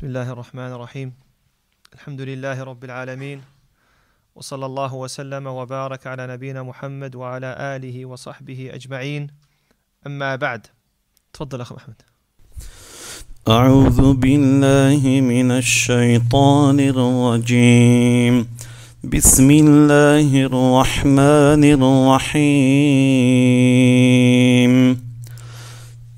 بسم الله الرحمن الرحيم الحمد لله رب العالمين وصلى الله وسلم وبارك على نبينا محمد وعلى آله وصحبه أجمعين أما بعد تفضل أخ محمد أعوذ بالله من الشيطان الرجيم بسم الله الرحمن الرحيم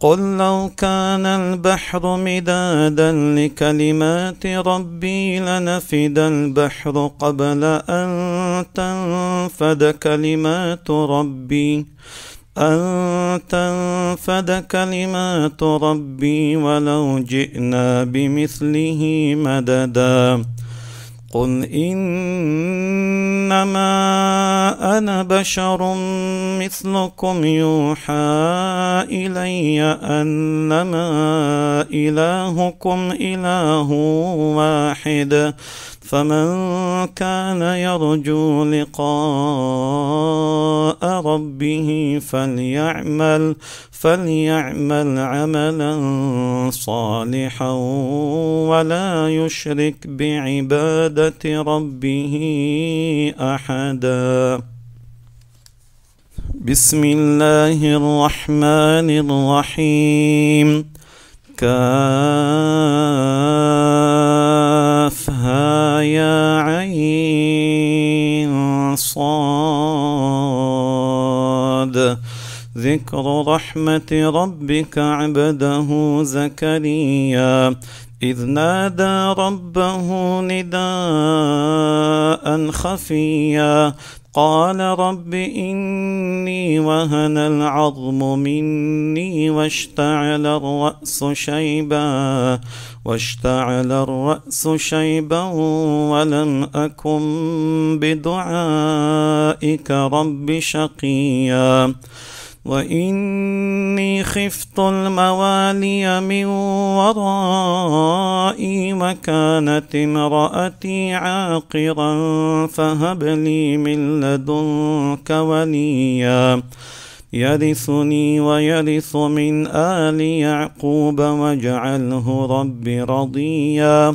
قل لو كان البحر مدادا لكلمات ربي لنفد البحر قبل أن تنفد كلمات ربي أن تنفد كلمات ربي ولو جئنا بمثله مددا قل انما انا بشر مثلكم يوحى الي انما الهكم اله واحد فمن كان يرجو لقاء ربه فليعمل فليعمل عملا صالحا ولا يشرك بعبادة ربه أحدا بسم الله الرحمن الرحيم كان كافها يا عين صاد ذكر رحمة ربك عبده زكريا إذ نادى ربه نداء خفيا قال رب إني وهن العظم مني واشتعل الرأس شيبا واشتعل الرأس شيبا ولم أكن بدعائك رب شقيا وإني خفت الموالي من ورائي وكانت امرأتي عاقرا فهب لي من لدنك وليا يرثني ويرث من آل يعقوب واجعله رب رضيا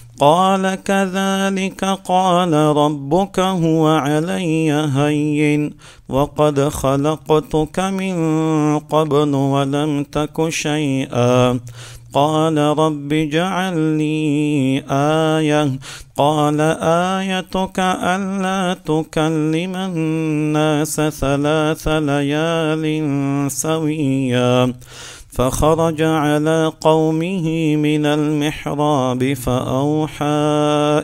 قال كذلك قال ربك هو علي هين وقد خلقتك من قبل ولم تك شيئا قال رب اجعل لي آية قال آيتك ألا تكلم الناس ثلاث ليال سويا فخرج على قومه من المحراب فأوحى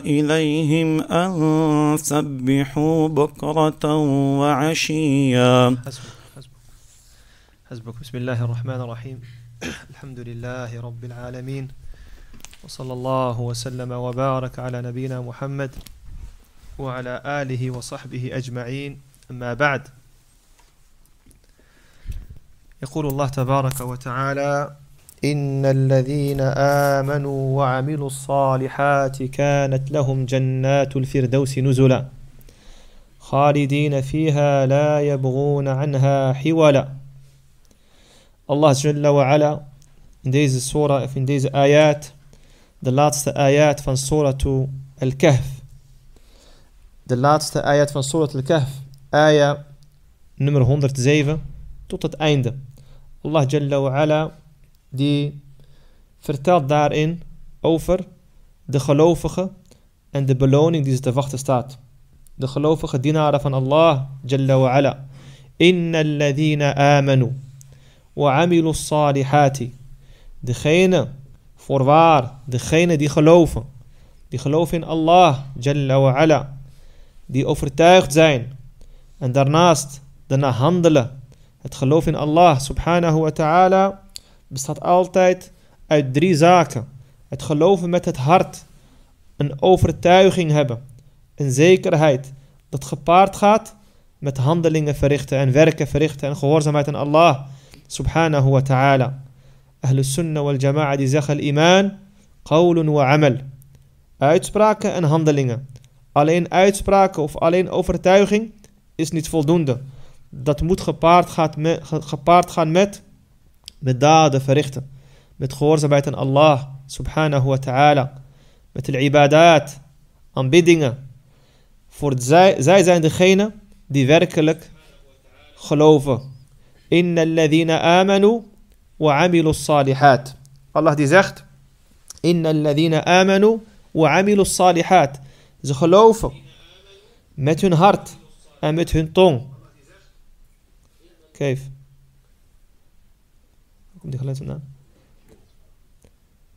إليهم أن سبحوا بكرة وعشيا حسبك, حسبك, بسم الله الرحمن الرحيم الحمد لله رب العالمين وصلى الله وسلم وبارك على نبينا محمد وعلى آله وصحبه أجمعين أما بعد يقول الله تبارك وتعالى إن الذين آمنوا وعملوا الصالحات كانت لهم جنات الفردوس نزلا خالدين فيها لا يبغون عنها حولا الله جل وعلا in these, surah, in these ayat the last ayat from surah Al-Kahf the last ayat from surah Al-Kahf ayat nummer 107 tot het einde Allah Jalla wa ala, die vertelt daarin over de gelovigen en de beloning die ze te wachten staat. De gelovige dienaren van Allah Jalla wa ala. Inna alladhina amanu wa amilu salihati. Degene, voorwaar, degene die geloven. Die geloven in Allah Jalla wa ala. Die overtuigd zijn. En daarnaast daarna handelen het geloof in Allah subhanahu wa ta'ala bestaat altijd uit drie zaken. Het geloven met het hart, een overtuiging hebben, een zekerheid dat gepaard gaat met handelingen verrichten en werken verrichten en gehoorzaamheid aan Allah subhanahu wa ta'ala. Ahlus sunnah wal jama'a die zeggen iman, qawlun wa amal. Uitspraken en handelingen. Alleen uitspraken of alleen overtuiging is niet voldoende dat moet gepaard, gaat gepaard gaan met, met daden verrichten. Met gehoorzaamheid aan Allah subhanahu wa ta'ala. Met de ibadat, aanbiddingen. Voor zij, zij zijn degene die werkelijk geloven. Inna alladhina amanu wa amilu salihat. Allah die zegt, Inna alladhina amanu wa amilu salihat. Ze geloven met hun hart en met hun tong. Geef. Waar komt die geluid vandaan?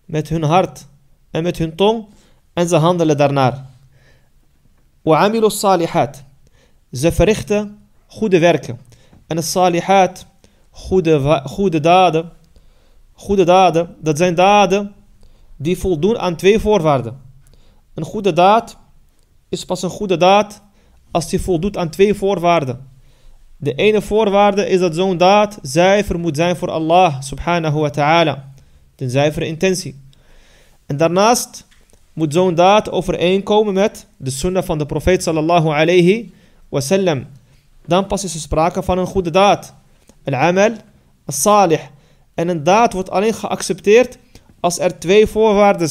Met hun hart en met hun tong en ze handelen daarnaar. وعملوا salihat, Ze verrichten goede werken. En een salihat, goede, goede daden, goede daden, dat zijn daden die voldoen aan twee voorwaarden. Een goede daad is pas een goede daad als die voldoet aan twee voorwaarden. De ene voorwaarde is dat zo'n daad zuiver moet zijn voor Allah subhanahu wa ta'ala. Een zuivere intentie. En daarnaast moet zo'n daad overeenkomen met de sunnah van de profeet sallallahu alayhi wasallam. Dan pas is er sprake van een goede daad. Al-amal, al-salih. En een daad wordt alleen geaccepteerd als er twee voorwaarden,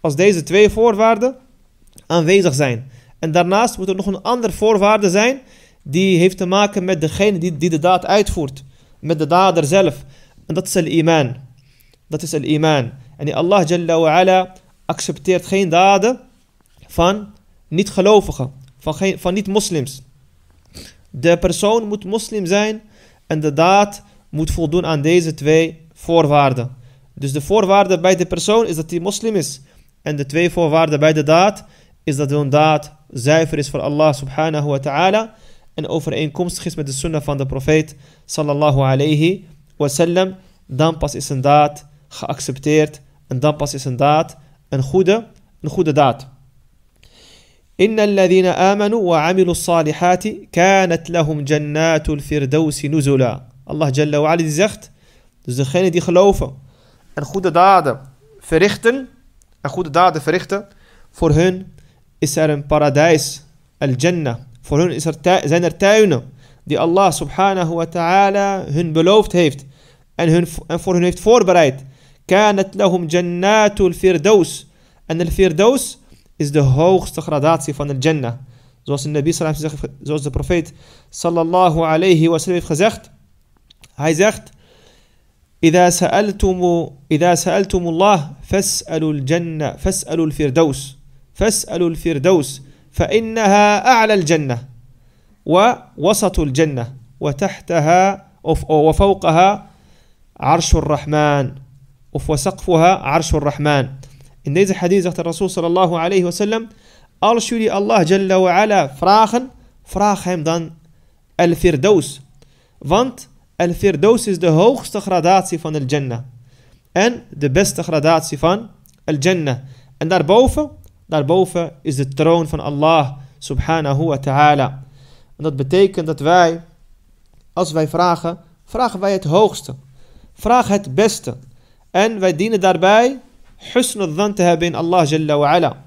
als deze twee voorwaarden aanwezig zijn. En daarnaast moet er nog een andere voorwaarde zijn die heeft te maken met degene die, die de daad uitvoert. Met de dader zelf. En dat is al-iman. Dat is al-iman. En Allah Jalla wa ala accepteert geen daden van niet-gelovigen. Van, geen, van niet-moslims. De persoon moet moslim zijn en de daad moet voldoen aan deze twee voorwaarden. Dus de voorwaarde bij de persoon is dat hij moslim is. En de twee voorwaarden bij de daad is dat een daad zuiver is voor Allah subhanahu wa ta'ala en overeenkomstig is met de sunnah van de profeet sallallahu alayhi wasallam, dan pas is een daad geaccepteerd en dan pas is een daad een goede, een goede daad. إن الذين آمنوا salihati الصالحات كانت لهم جنات الفردوس Nuzula, Allah Jalla wa Ali zegt dus degenen die geloven en goede daden verrichten en goede daden verrichten voor hun is er een paradijs al-jannah voor hun is er zijn er tuinen die Allah subhanahu wa ta'ala hun beloofd heeft en, hun, en voor hun heeft voorbereid. Kanat lahum jannatul firdaus. En al firdaus is de hoogste gradatie van de jannah. Zoals de, Nabi, zoals de profeet sallallahu alayhi wa sallam heeft gezegd. Hij zegt, إذا سألتم إذا سألتم الله فاسألوا الجنة فاسألوا الفردوس فاسألوا الفردوس فإنها أعلى الجنة ووسط الجنة وتحتها وفوقها عرش الرحمن وسقفها عرش الرحمن In deze hadith الرسول صلى الله عليه وسلم wasallam: الله جل Allah Jalla wa ala الفردوس فانت الفردوس is the highest gradatie van الجنة and the best gradatie van الجنة and daarboven Daarboven is de troon van Allah subhanahu wa ta'ala. En dat betekent dat wij, als wij vragen, vragen wij het hoogste. Vraag het beste. En wij dienen daarbij husnul te hebben in Allah jalla wa ala.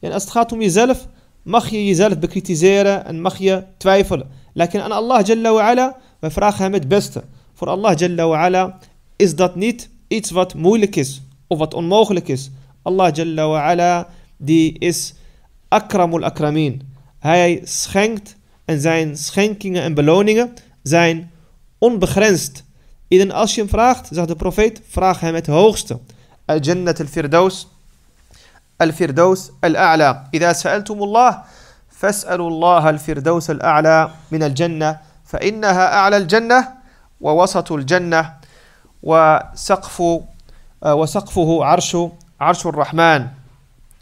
En als het gaat om jezelf, mag je jezelf bekritiseren en mag je twijfelen. Lekker aan Allah jalla wa ala, wij vragen hem het beste. Voor Allah jalla wa ala is dat niet iets wat moeilijk is of wat onmogelijk is. Allah jalla wa ala die is akramul akramin. Hij schenkt en zijn schenkingen en beloningen zijn onbegrensd. Iedereen als je hem vraagt, zegt de profeet, vraag hem het hoogste. Al-Jannat al-Firdaus, al-Firdaus al-A'la. Ida sa'altumullah, fas'alullah al-Firdaus al-A'la min al-Jannah. al-Jannah, فإنها أعلى الجنة ووسط wa وسقف arshu arshu al-rahman.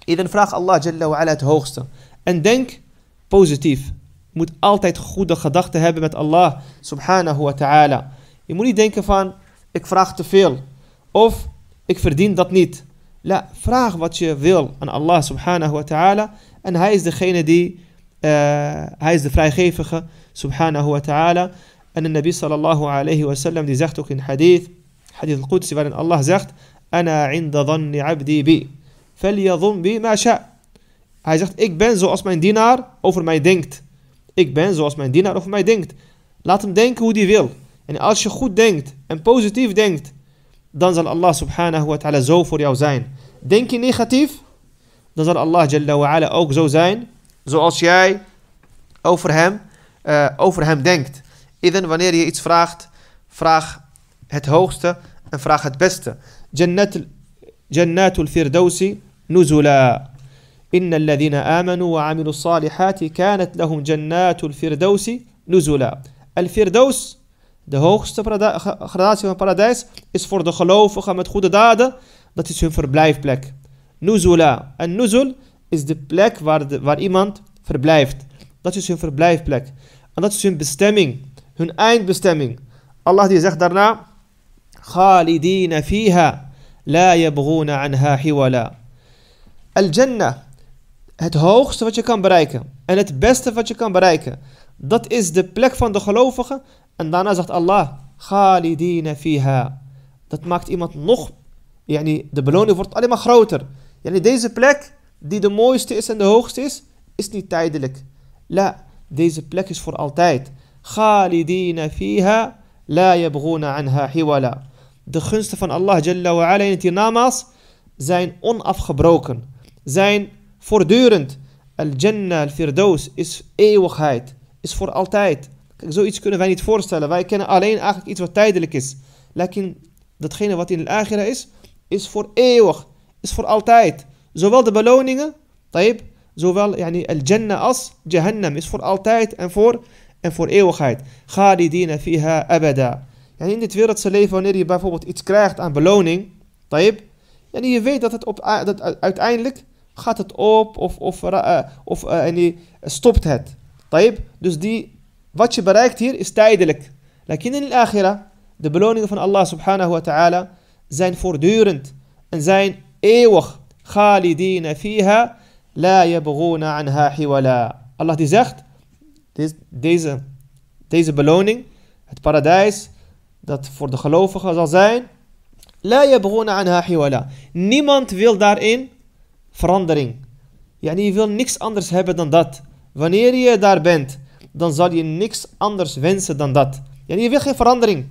Iedereen vraagt Allah Jalla wa'ala het hoogste. En denk positief. Je moet altijd goede gedachten hebben met Allah subhanahu wa ta'ala. Je moet niet denken van, ik vraag te veel. Of, ik verdien dat niet. La, vraag wat je wil aan Allah subhanahu wa ta'ala. En hij is degene die, uh, hij is de vrijgevige subhanahu wa ta'ala. En de nabi sallallahu alayhi wa sallam die zegt ook in hadith, hadith al-Qudsi waarin Allah zegt, أنا عند ظن عبدي بي فَلْيَظُمْ بِمَا شَاء Hij zegt, ik ben zoals mijn dienaar over mij denkt. Ik ben zoals mijn dienaar over mij denkt. Laat hem denken hoe hij wil. En als je goed denkt en positief denkt, dan zal Allah subhanahu wa ta'ala zo voor jou zijn. Denk je negatief, dan zal Allah jalla wa ala ook zo zijn zoals jij over hem, eh, over hem denkt. Iden, wanneer je iets vraagt, vraag het hoogste en vraag het beste. Jannatul Firdausi نزلا إن الذين آمنوا وعملوا الصالحات كانت لهم جنات الفردوس نزلا الفردوس de hoogste gradatie van paradijs is voor de gelovigen met goede daden dat is hun verblijfplek nuzula en nuzul is de plek waar, de, waar iemand verblijft dat is hun verblijfplek en dat is hun bestemming hun eindbestemming Allah die zegt daarna khalidina fiha la yabghuna anha hiwala Al-Jannah, het hoogste wat je kan bereiken en het beste wat je kan bereiken, dat is de plek van de gelovigen. En daarna zegt Allah, Khalidina fiha. Dat maakt iemand nog, yani de beloning wordt alleen maar groter. Yani deze plek, die de mooiste is en de hoogste is, is niet tijdelijk. La, deze plek is voor altijd. Khalidina fiha, la yabghuna anha hiwala. De gunsten van Allah Jalla wa in zijn onafgebroken zijn voortdurend. Al-Jannah, al-Firdaus is eeuwigheid, is voor altijd. Kijk, zoiets kunnen wij niet voorstellen. Wij kennen alleen eigenlijk iets wat tijdelijk is. Lekin datgene wat in de akhira is, is voor eeuwig, is voor altijd. Zowel de beloningen, taib, zowel yani, al-Jannah als Jahannam is voor altijd en voor, en voor eeuwigheid. Khalidina fiha abada. Yani in dit wereldse leven, wanneer je bijvoorbeeld iets krijgt aan beloning, taib, yani je weet dat het op, dat uiteindelijk gaat het op of, of, uh, of eh, stopt het. Dus die, wat je bereikt hier is tijdelijk. in al-akhirah, de beloningen van Allah subhanahu wa ta'ala zijn voortdurend en zijn eeuwig. Allah die zegt, deze, deze beloning, het paradijs, dat voor de gelovigen zal zijn. Niemand wil daarin verandering. Yani je wil niks anders hebben dan dat. Wanneer je daar bent, dan zal je niks anders wensen dan dat. Yani je wil geen verandering.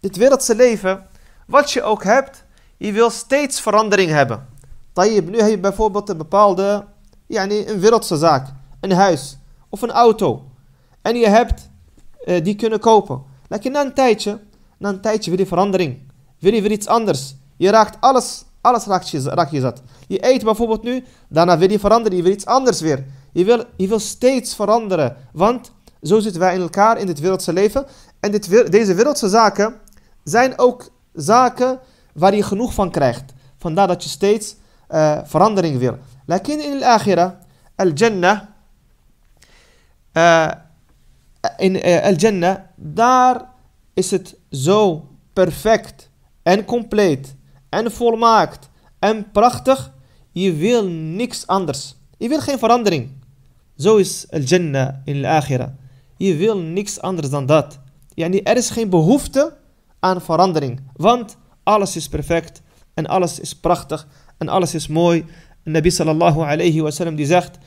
Dit wereldse leven, wat je ook hebt, je wil steeds verandering hebben. nu heb je bijvoorbeeld een bepaalde, yani een wereldse zaak. Een huis of een auto. En je hebt eh, die kunnen kopen. Lekker na een tijdje, na een tijdje wil je verandering. Wil je weer iets anders. Je raakt alles, alles raakt je, raakt je zat. Je eet bijvoorbeeld nu, daarna wil je veranderen, je wil iets anders weer. Je wil, je wil steeds veranderen, want zo zitten wij in elkaar in dit wereldse leven. En dit, deze wereldse zaken zijn ook zaken waar je genoeg van krijgt. Vandaar dat je steeds eh, verandering wil. Lakin in al akhira al-jannah, eh, in uh, eh, jannah daar is het zo perfect en compleet en volmaakt en prachtig je wil niks anders. Je wil geen verandering. Zo is al-Jannah in de akhira Je wil niks anders dan dat. Yani er is geen behoefte aan verandering. Want alles is perfect en alles is prachtig en alles is mooi. Nabi sallallahu alayhi wa sallam die zegt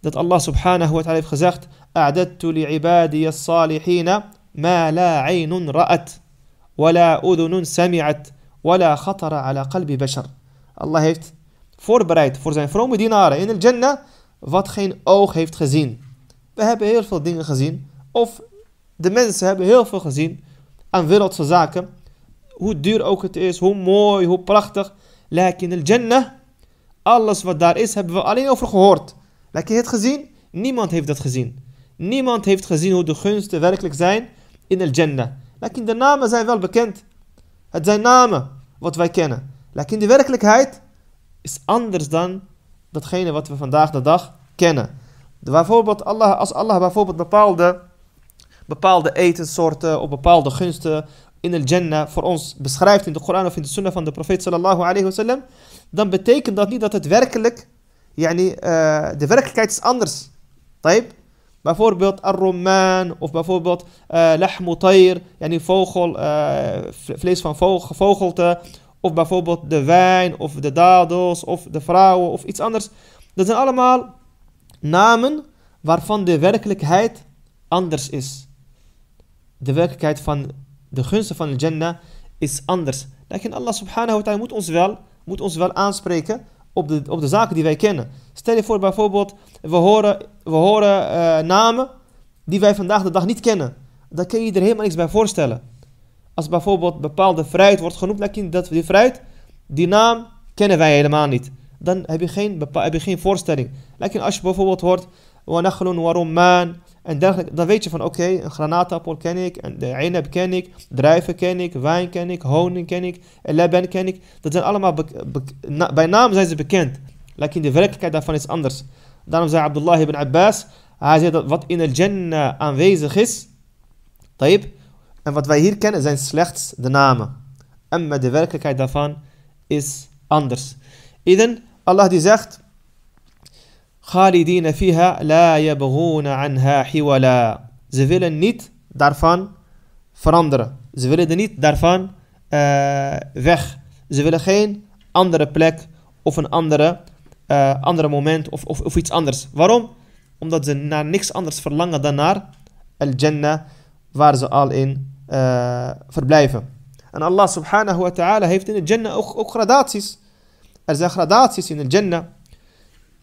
dat Allah subhanahu wa ta'ala heeft gezegd A'dattu as salihina ma la aynun ra'at wa la udhunun sami'at wa la khatara ala qalbi bashar. Allah heeft voorbereid voor zijn vrome dienaren in het Jannah, wat geen oog heeft gezien. We hebben heel veel dingen gezien, of de mensen hebben heel veel gezien aan wereldse zaken. Hoe duur ook het is, hoe mooi, hoe prachtig. lijkt in Jannah, alles wat daar is, hebben we alleen over gehoord. je het gezien? Niemand heeft dat gezien. Niemand heeft gezien hoe de gunsten werkelijk zijn in het Jannah. in de namen zijn wel bekend. Het zijn namen wat wij kennen. in de werkelijkheid is anders dan datgene wat we vandaag de dag kennen. bijvoorbeeld Allah, als Allah bijvoorbeeld bepaalde, bepaalde etenssoorten of bepaalde gunsten in het Jannah voor ons beschrijft in de Koran of in de Sunnah van de profeet sallallahu alayhi wasallam, dan betekent dat niet dat het werkelijk, yani, eh, de werkelijkheid is anders. Taib? Bijvoorbeeld arroman of bijvoorbeeld uh, tayr, yani vogel, eh, vlees van vogel, vogelte of bijvoorbeeld de wijn, of de dadels, of de vrouwen, of iets anders. Dat zijn allemaal namen waarvan de werkelijkheid anders is. De werkelijkheid van de gunsten van de Jannah is anders. Lakin Allah subhanahu wa ta'ala moet ons wel, moet ons wel aanspreken op de, op de zaken die wij kennen. Stel je voor bijvoorbeeld, we horen, we horen eh, namen die wij vandaag de dag niet kennen. Daar kun je er helemaal niks bij voorstellen. Als bijvoorbeeld bepaalde fruit wordt genoemd, dat die fruit, die naam kennen wij helemaal niet. Dan heb je geen, heb je geen voorstelling. als je bijvoorbeeld hoort, wanachlun man en dergelijke, dan weet je van oké, een granaatappel ken ik, en de inab ken ik, druiven ken ik, wijn ken ik, honing ken ik, leben ken ik. Dat zijn allemaal, bij naam zijn ze bekend. in de werkelijkheid daarvan is anders. Daarom zei Abdullah ibn Abbas, hij zei dat wat in de Jannah aanwezig is, en wat wij hier kennen zijn slechts de namen. En met de werkelijkheid daarvan is anders. Iden, Allah die zegt... Khalidina fiha la yabghuna anha Ze willen niet daarvan veranderen. Ze willen er niet daarvan eh, weg. Ze willen geen andere plek of een andere, eh, andere moment of, of, of iets anders. Waarom? Omdat ze naar niks anders verlangen dan naar al-Jannah waar ze al in verblijven. En Allah subhanahu wa ta'ala heeft in de Jannah ook, gradaties. Er zijn gradaties in de Jannah.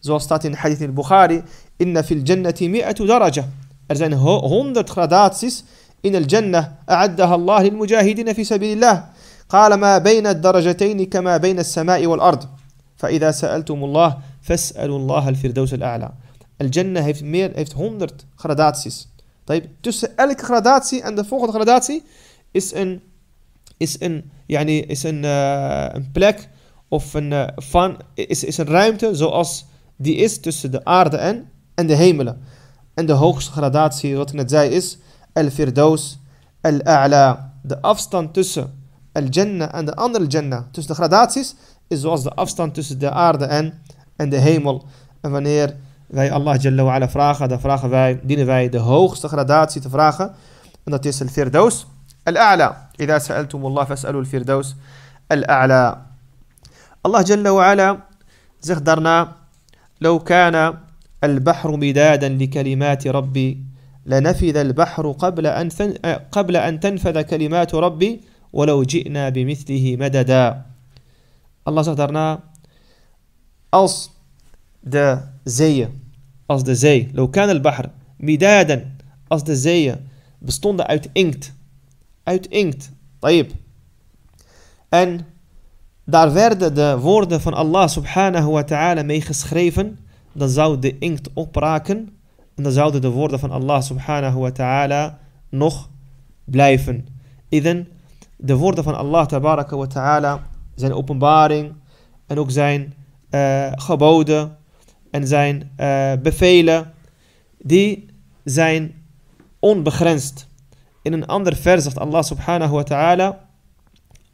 Zoals staat in de hadith in Bukhari. Inna fil jannati mi'atu daraja. Er zijn honderd gradaties in de Jannah. A'addaha Allah lil mujahidina fi sabilillah. قال ما بين الدرجتين كما بين السماء والأرض sa'altum Allah fas'alu Allah al-firdaus al-a'la. heeft Jannah heeft honderd gradaties Tussen elke gradatie en de volgende gradatie is een, is een, yani, is eh, een, plek of een, eh, van, is, is een ruimte zoals die is tussen de aarde en, en de hemelen. En de hoogste gradatie, wat ik net zei, is el firdaus el ala De afstand tussen el jannah en de andere jannah, tussen de gradaties, is zoals de afstand tussen de aarde en, en de hemel. En wanneer wij Allah Jalla wa ala vragen, dan vragen wij, dienen wij de hoogste gradatie te vragen. En dat is al-firdaus al-a'la. Ida sa'altum Allah fas'alu al-firdaus al-a'la. Allah Jalla wa ala zegt daarna, لو كان البحر مدادا لكلمات ربي لنفذ البحر قبل أن, فن... قبل أن تنفذ كلمات ربي ولو جئنا بمثله مددا الله zegt daarna als de zeeën als de zee. Lokan el bahr midaden, als de zeeën bestonden uit inkt. Uit inkt. Tayyib. En daar werden de woorden van Allah subhanahu wa ta'ala mee geschreven. Dan zou de inkt opraken. En dan zouden de woorden van Allah subhanahu wa ta'ala nog blijven. Iden, de woorden van Allah tabaraka wa ta'ala, zijn openbaring en ook zijn eh, geboden en zijn eh, bevelen, die zijn onbegrensd. In een ander vers zegt Allah subhanahu wa ta'ala,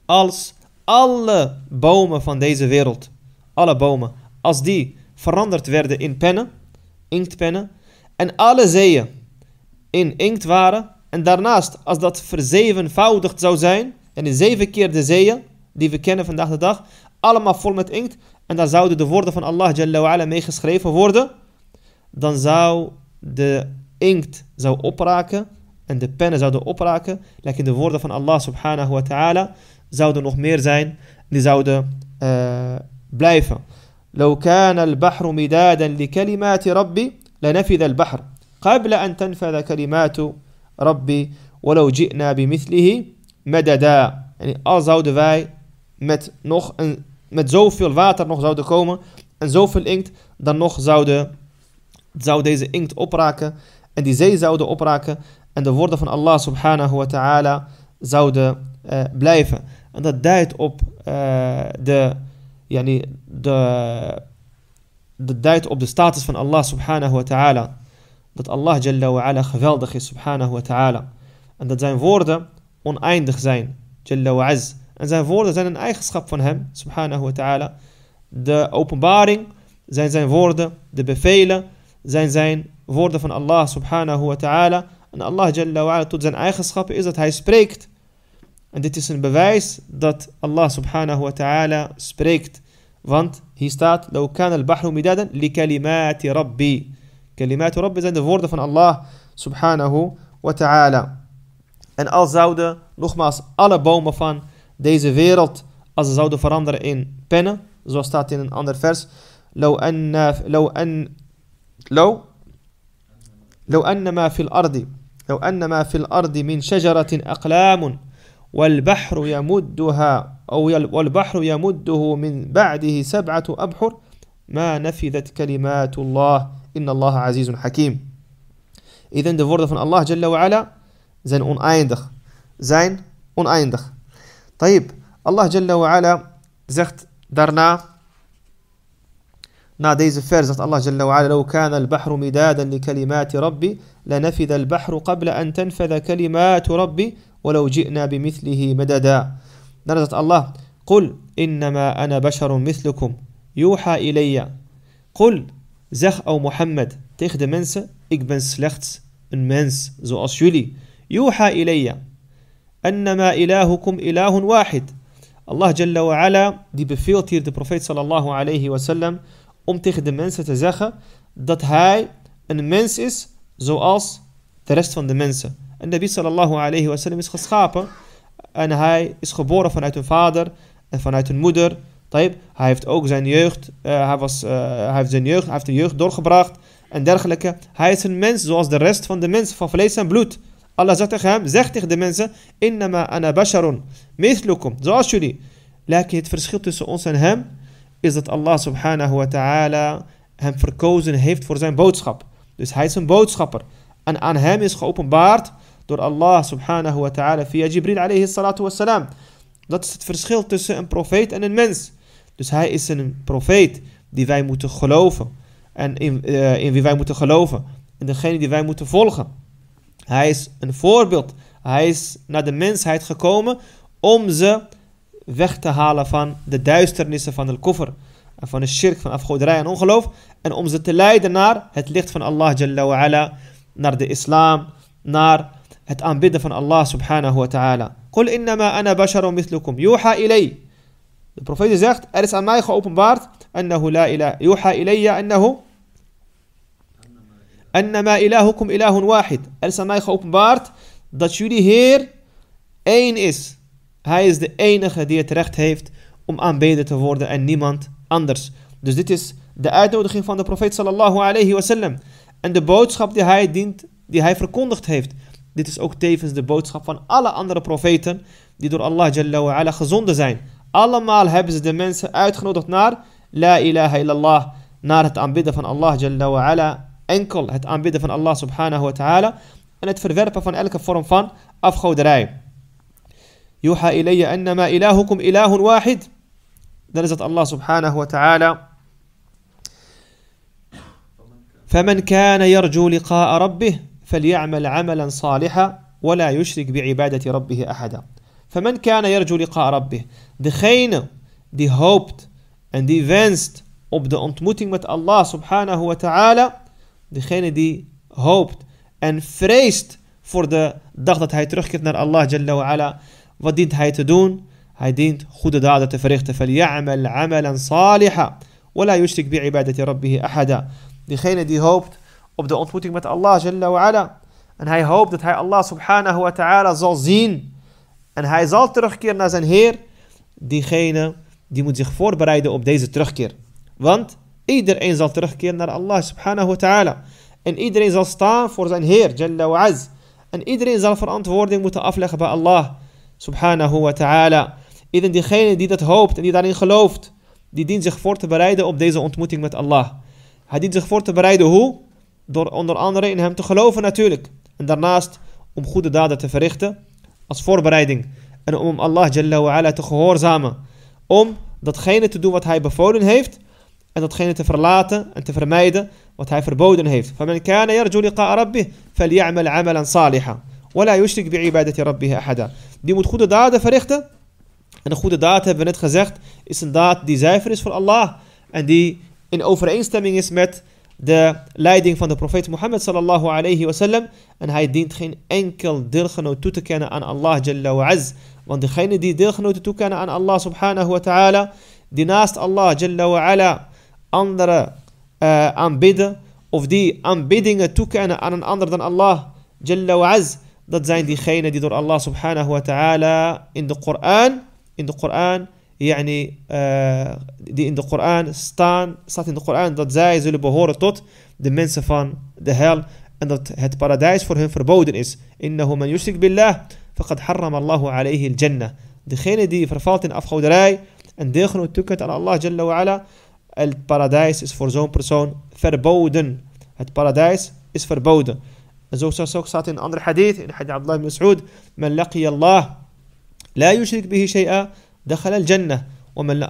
als alle bomen van deze wereld, alle bomen, als die veranderd werden in pennen, inktpennen, en alle zeeën in inkt waren, en daarnaast als dat verzevenvoudigd zou zijn, en in zeven keer de zeeën die we kennen vandaag de dag, allemaal vol met inkt, en dan zouden de woorden van Allah Jalla wa'ala meegeschreven worden, dan zou de inkt zou opraken en de pennen zouden opraken. Lekker de woorden van Allah subhanahu wa ta'ala zouden nog meer zijn, die zouden uh, blijven. لو كان البحر مدادا لكلمات ربي لنفذ البحر قبل أن تنفذ كلمات ربي ولو جئنا بمثله مددا يعني al zouden wij met nog een met zoveel water nog zouden komen en zoveel inkt, dan nog zouden, zou deze inkt opraken en die zee zouden opraken en de woorden van Allah subhanahu wa ta'ala zouden eh, blijven. En dat duidt op uh, de, yani de, de duidt op de status van Allah subhanahu wa ta'ala. Dat Allah jalla wa ala geweldig is subhanahu wa ta'ala. En dat zijn woorden oneindig zijn. Jalla wa az. En zijn woorden zijn een eigenschap van hem, subhanahu wa ta'ala. De openbaring zijn zijn woorden, de bevelen zijn zijn woorden van Allah, subhanahu wa ta'ala. En Allah jalla wa ala, tot zijn eigenschappen is dat hij spreekt. En dit is een bewijs dat Allah subhanahu wa ta'ala spreekt. Want hier staat, لو كان البحر مدادا لكلمات ربي. Kalimat Rabbi zijn de woorden van Allah subhanahu wa ta'ala. En al zouden nogmaals alle bomen van deze wereld als ze zouden veranderen in pennen zoals staat in een ander vers lo en lo en lo lo anna ma fil ardi lo anna ma fil ardi min shajarat in aqlam wal bahr yamudduha wal wal bahr yamuddhu min baghih sabat abhur ma nafidat kalimatul Allah inna Allah azizun Iden de woorden van Allah Jalla wa Ala zijn oneindig zijn oneindig طيب الله جل وعلا زخت درنا نا ديز فير زخت الله جل وعلا لو كان البحر مدادا لكلمات ربي لنفذ البحر قبل أن تنفذ كلمات ربي ولو جئنا بمثله مددا نرزت الله قل إنما أنا بشر مثلكم يوحى إلي قل زخ أو محمد تخدم منس إكبن سلخت من زو أصيولي يوحى إلي Annama ilahukum ilahun waahid Allah Jalla wa ala, die beveelt hier de profeet sallallahu alayhi sallam om tegen de mensen te zeggen dat hij een mens is zoals de rest van de mensen. En Nabi sallallahu alayhi sallam is geschapen en hij is geboren vanuit een vader en vanuit een moeder. Hij heeft ook zijn jeugd, eh, hij, was, eh, hij, heeft zijn jeugd, hij heeft de jeugd doorgebracht en dergelijke. Hij is een mens zoals de rest van de mensen van vlees en bloed. Allah zegt tegen hem, zegt tegen de mensen, innama ana basharun, mithlukum, zoals jullie. Lekker het verschil tussen ons en hem is dat Allah subhanahu wa ta'ala hem verkozen heeft voor zijn boodschap. Dus hij is een boodschapper. En aan hem is geopenbaard door Allah subhanahu wa ta'ala via Jibril alayhi salatu wassalam. Dat is het verschil tussen een profeet en een mens. Dus hij is een profeet die wij moeten geloven. En in, eh, in wie wij moeten geloven. En degene die wij moeten volgen. Hij is een voorbeeld. Hij is naar de mensheid gekomen om ze weg te halen van de duisternissen van de koffer. En van de shirk, van afgoderij en ongeloof. En om ze te leiden naar het licht van Allah Jalla wa ala, Naar de islam. Naar het aanbidden van Allah subhanahu wa ta'ala. Qul innama ana Yuha De profeet zegt, er is aan mij geopenbaard. Annahu la ilaha. Yuha ilayya annahu Annama ilahukum ilahun wahid. Er is aan mij geopenbaard dat jullie Heer één is. Hij is de enige die het recht heeft om aanbeden te worden en niemand anders. Dus dit is de uitnodiging van de profeet sallallahu alayhi wasallam. En de boodschap die hij dient, die hij verkondigd heeft. Dit is ook tevens de boodschap van alle andere profeten die door Allah Jalla wa ala gezonden zijn. Allemaal hebben ze de mensen uitgenodigd naar la ilaha illallah, naar het aanbidden van Allah Jalla wa ala enkel het aanbidden van Allah subhanahu wa ta'ala en het verwerpen van elke vorm van afgoderij. Yuha ilayya annama ilahukum ilahun wahid. Dan is dat Allah subhanahu wa ta'ala. فمن كان يرجو لقاء ربه فليعمل عملا صالحا ولا يشرك بعبادة ربه أحدا فمن كان يرجو لقاء ربه degene die hoopt en die wenst op de ontmoeting met Allah subhanahu wa ta'ala Degene die hoopt en vreest voor de dag dat hij terugkeert naar Allah Jalla wa ala, wat dient hij te doen? Hij dient goede daden te verrichten. فَلْيَعْمَلْ عَمَلًا صَالِحًا وَلَا يُشْرِكْ بِعِبَادَةِ رَبِّهِ أَحَدًا Degene die hoopt op de ontmoeting met Allah Jalla wa ala, en hij hoopt dat hij Allah subhanahu wa ta'ala zal zien en hij zal terugkeren naar zijn Heer, diegene die moet zich voorbereiden op deze terugkeer. Want Iedereen zal terugkeren naar Allah subhanahu wa ta'ala. En iedereen zal staan voor zijn Heer, Jalla wa az. En iedereen zal verantwoording moeten afleggen bij Allah subhanahu wa ta'ala. Iedereen diegene die dat hoopt en die daarin gelooft, die dient zich voor te bereiden op deze ontmoeting met Allah. Hij dient zich voor te bereiden hoe? Door onder andere in hem te geloven natuurlijk. En daarnaast om goede daden te verrichten als voorbereiding. En om Allah Jalla wa ala te gehoorzamen. Om datgene te doen wat hij bevolen heeft en datgene te verlaten en te vermijden wat hij verboden heeft. فَمَنْ كَانَ لِقَاءَ رَبِّهِ فَلْيَعْمَلْ عَمَلًا صَالِحًا وَلَا يُشْرِكْ بِعِبَادَةِ Die moet goede daden verrichten. En een goede daad, hebben we net gezegd, is een daad die zuiver is voor Allah. En die in overeenstemming is met de leiding van de profeet Mohammed sallallahu alayhi wasallam. En hij dient geen enkel deelgenoot toe te kennen aan Allah jalla wa az. Want degene die deelgenoten toekennen aan Allah subhanahu wa ta'ala, die naast Allah jalla wa ala andere uh, aanbidden of die aanbiddingen toekennen aan een ander dan Allah Jalla wa az, dat zijn diegenen die door Allah subhanahu wa ta'ala in de Koran in de Koran يعني, uh, die in de Koran staan, staat in de Koran dat zij zullen behoren tot de mensen van de hel en dat het paradijs voor hen verboden is. Innahu man yushrik billah faqad harram Allahu alayhi al-jannah. Degene die vervalt in afgoderij en deelgenoot toekent aan Allah Jalla wa ala, het paradijs is voor zo'n persoon verboden. Het paradijs is verboden. En zo staat in een andere hadith, in hadith Abdullah ibn Mas'ud, Men laqiya Allah, la yushrik bihi shay'a, dakhala al-jannah. ومن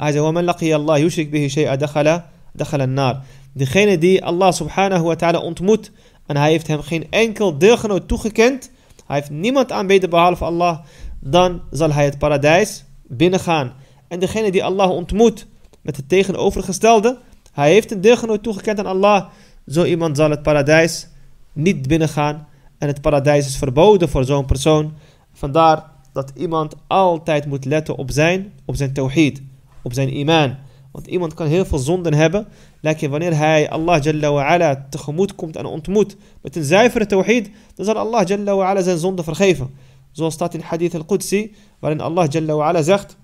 Allah, yushrik bihi shay'a, dakhala, dakhala al nar." Degene die Allah subhanahu wa ta'ala ontmoet en hij heeft hem geen enkel deelgenoot toegekend, hij heeft niemand aanbeden behalve Allah, dan zal hij het paradijs binnengaan. En degene die Allah ontmoet met het tegenovergestelde. Hij heeft een deelgenoot toegekend aan Allah. Zo iemand zal het paradijs niet binnengaan. En het paradijs is verboden voor zo'n persoon. Vandaar dat iemand altijd moet letten op zijn, op zijn tawhid, op zijn iman. Want iemand kan heel veel zonden hebben. Lekker wanneer hij Allah Jalla wa ala tegemoet komt en ontmoet met een zuivere tawhid, dan zal Allah Jalla wa ala zijn zonden vergeven. Zoals staat in Hadith al-Qudsi, waarin Allah Jalla wa ala zegt: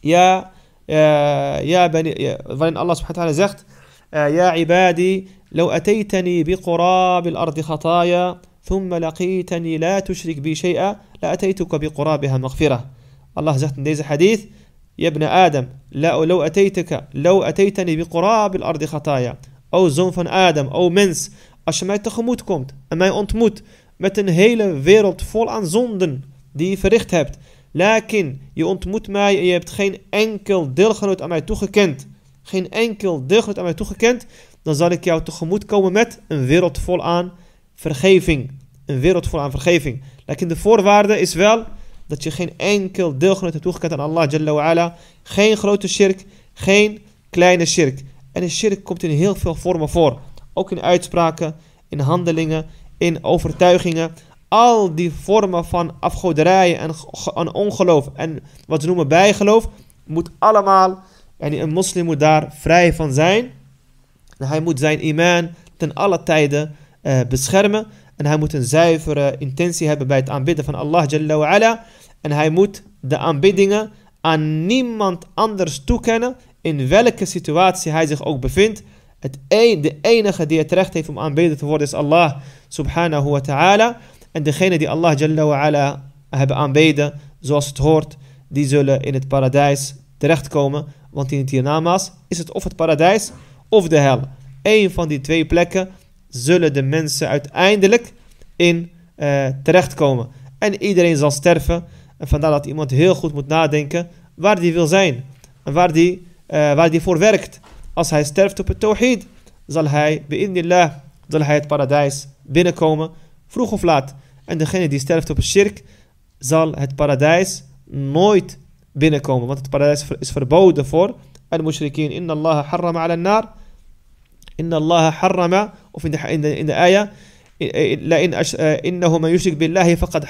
Ja. يا بني ظن الله سبحانه وتعالى زخت آه، يا عبادي لو أتيتني بقراب الأرض خطايا ثم لقيتني لا تشرك بي شيئا لأتيتك بقرابها مغفرة الله زخت ديز حديث يا ابن آدم لا لو أتيتك لو أتيتني بقراب الأرض خطايا أو زنف آدم أو منس أش als تخموت كومت tegemoet komt en mij ontmoet met een hele wereld vol Lakin, je ontmoet mij en je hebt geen enkel deelgenoot aan mij toegekend. Geen enkel deelgenoot aan mij toegekend. Dan zal ik jou tegemoet komen met een wereld vol aan vergeving. Een wereld vol aan vergeving. Lakin de voorwaarde is wel dat je geen enkel deelgenoot hebt toegekend aan Allah Jalla ala, Geen grote shirk, geen kleine shirk. En een shirk komt in heel veel vormen voor. Ook in uitspraken, in handelingen, in overtuigingen al die vormen van afgoderij en, ongeloof en wat ze noemen bijgeloof, moet allemaal, en een moslim moet daar vrij van zijn. En hij moet zijn iman ten alle tijden eh, beschermen. En hij moet een zuivere intentie hebben bij het aanbidden van Allah Jalla wa ala. En hij moet de aanbiddingen aan niemand anders toekennen, in welke situatie hij zich ook bevindt. Het e-, de enige die het recht heeft om aanbidden te worden is Allah subhanahu wa ta'ala. En degene die Allah Jalla wa ala hebben aanbeden, zoals het hoort, die zullen in het paradijs terechtkomen. Want in het hiernamaas is het of het paradijs of de hel. Eén van die twee plekken zullen de mensen uiteindelijk in eh, terechtkomen. En iedereen zal sterven. En vandaar dat iemand heel goed moet nadenken waar die wil zijn. En waar die, eh, waar die voor werkt. Als hij sterft op het tawhid, zal hij, bi'indillah, zal hij het paradijs binnenkomen vroeg of laat. En degene die sterft op een shirk zal het paradijs nooit binnenkomen. Want het paradijs is verboden voor al-mushrikeen. Inna Allah harrama ala nar. Inna Allah harrama. Of in de, in de, in de ayah. لئن إنه من يشرك Allahu فقد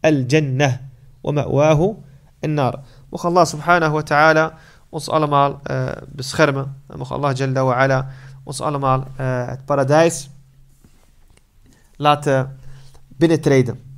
al-jannah wa mawahu al-nar. mocht Allah subhanahu wa ta'ala ons allemaal uh, beschermen mocht Allah jalla wa ala ons allemaal uh, het paradijs laten binnentreden.